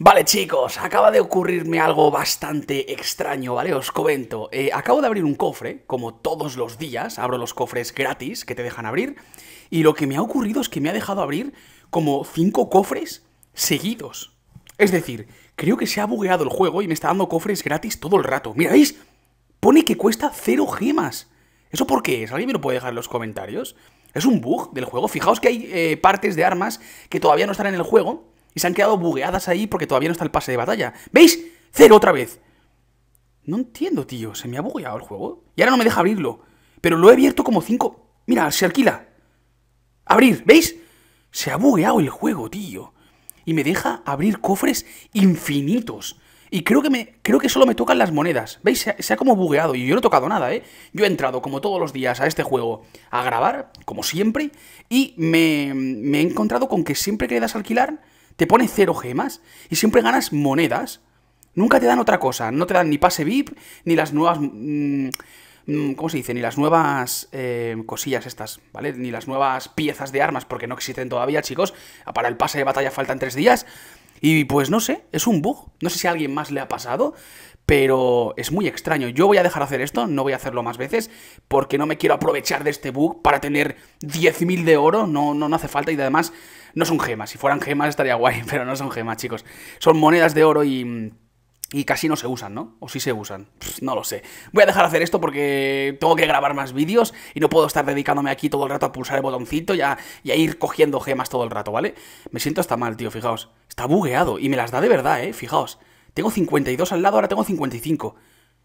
Vale chicos, acaba de ocurrirme algo bastante extraño, ¿vale? Os comento, eh, acabo de abrir un cofre, como todos los días, abro los cofres gratis que te dejan abrir, y lo que me ha ocurrido es que me ha dejado abrir como 5 cofres seguidos. Es decir, creo que se ha bugueado el juego y me está dando cofres gratis todo el rato. Mira, ¿veis? Pone que cuesta 0 gemas. ¿Eso por qué es? ¿Alguien me lo puede dejar en los comentarios? Es un bug del juego. Fijaos que hay eh, partes de armas que todavía no están en el juego y se han quedado bugueadas ahí porque todavía no está el pase de batalla. ¿Veis? Cero otra vez. No entiendo, tío. Se me ha bugueado el juego. Y ahora no me deja abrirlo. Pero lo he abierto como cinco... Mira, se alquila. Abrir, ¿veis? Se ha bugueado el juego, tío. Y me deja abrir cofres infinitos. Y creo que, me, creo que solo me tocan las monedas. ¿Veis? Se ha, como bugueado y yo no he tocado nada, ¿eh? Yo he entrado, como todos los días, a este juego a grabar, como siempre, y me, he encontrado con que siempre que le das alquilar, te pone cero gemas y siempre ganas monedas. Nunca te dan otra cosa, no te dan ni pase VIP, ni las nuevas... Mm, mm, ¿Cómo se dice? Ni las nuevas eh, cosillas estas, ¿vale? Ni las nuevas piezas de armas, porque no existen todavía, chicos. Para el pase de batalla faltan tres días. Y pues no sé, es un bug. No sé si a alguien más le ha pasado, pero es muy extraño. Yo voy a dejar hacer esto, no voy a hacerlo más veces, porque no me quiero aprovechar de este bug para tener 10.000 de oro, no, no, no, hace falta y además no son gemas. Si fueran gemas estaría guay, pero no son gemas, chicos. Son monedas de oro y... casi no se usan, ¿no? O sí se usan. no lo sé. Voy a dejar hacer esto porque tengo que grabar más vídeos y no puedo estar dedicándome aquí todo el rato a pulsar el botoncito y y a ir cogiendo gemas todo el rato, ¿vale? Me siento hasta mal, tío, fijaos. Está bugueado y me las da de verdad, ¿eh? Fijaos. Tengo 52 al lado, ahora tengo 55.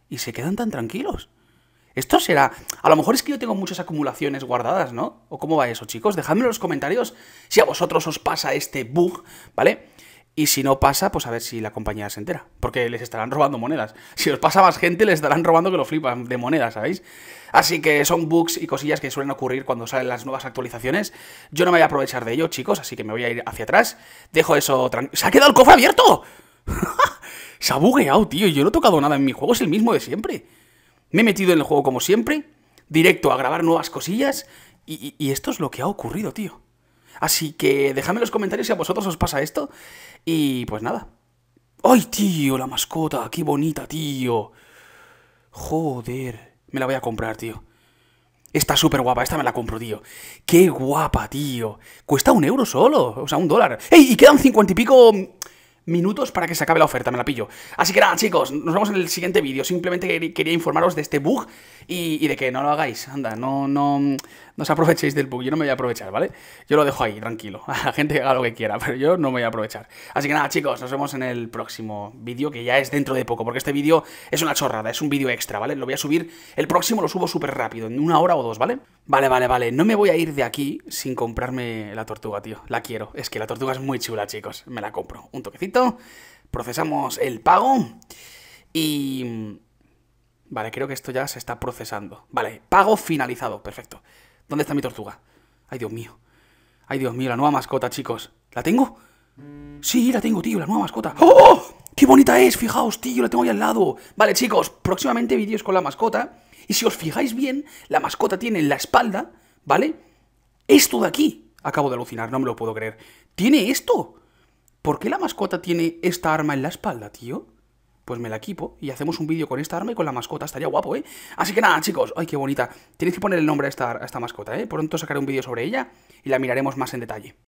Y se quedan tan tranquilos. Esto será... A lo mejor es que yo tengo muchas acumulaciones guardadas, ¿no? ¿O cómo va eso, chicos? Dejadme en los comentarios si a vosotros os pasa este bug, ¿vale? Y si no pasa, pues a ver si la compañía se entera. Porque les estarán robando monedas. Si os pasa más gente, les estarán robando que lo flipan de monedas, ¿sabéis? Así que son bugs y cosillas que suelen ocurrir cuando salen las nuevas actualizaciones. Yo no me voy a aprovechar de ello, chicos, así que me voy a ir hacia atrás. Dejo eso tranquilo. ¡Se ha quedado el cofre abierto! se ha bugueado, tío. Yo no he tocado nada en mi juego, es el mismo de siempre. Me he metido en el juego como siempre, directo a grabar nuevas cosillas. y esto es lo que ha ocurrido, tío. Así que dejadme en los comentarios si a vosotros os pasa esto. Y pues nada. ¡Ay, tío! La mascota. ¡Qué bonita, tío! Joder. Me la voy a comprar, tío. Está súper guapa, esta me la compro, tío. ¡Qué guapa, tío! Cuesta un euro solo, o sea, un dólar. ¡Ey! Y quedan cincuenta y pico minutos para que se acabe la oferta, me la pillo. Así que nada, chicos, nos vemos en el siguiente vídeo. Simplemente quería informaros de este bug y, de que no lo hagáis. Anda, no, no, no os aprovechéis del bug. Yo no me voy a aprovechar, ¿vale? Yo lo dejo ahí, tranquilo. la gente haga lo que quiera, pero yo no me voy a aprovechar. Así que nada, chicos, nos vemos en el próximo vídeo, que ya es dentro de poco, porque este vídeo es una chorrada, es un vídeo extra, ¿vale? Lo voy a subir, el próximo lo subo súper rápido, en una hora o dos, ¿vale? Vale, vale, vale. No me voy a ir de aquí sin comprarme la tortuga, tío. La quiero. Es que la tortuga es muy chula, chicos. Me la compro. Un toquecito procesamos el pago y... Vale, creo que esto ya se está procesando. Vale, pago finalizado, perfecto. ¿Dónde está mi tortuga? Ay, Dios mío. Ay, Dios mío, la nueva mascota, chicos. ¿La tengo? Sí, la tengo, tío, la nueva mascota. ¡Oh, oh, ¡Oh! ¡Qué bonita es! Fijaos, tío, la tengo ahí al lado. Vale, chicos, próximamente vídeos con la mascota. Y si os fijáis bien, la mascota tiene en la espalda, ¿vale? Esto de aquí. Acabo de alucinar, no me lo puedo creer. Tiene esto. ¿Por qué la mascota tiene esta arma en la espalda, tío? Pues me la equipo y hacemos un vídeo con esta arma y con la mascota. Estaría guapo, ¿eh? Así que nada, chicos. ¡Ay, qué bonita! Tienes que poner el nombre a esta, a esta mascota, ¿eh? Pronto sacaré un vídeo sobre ella y la miraremos más en detalle.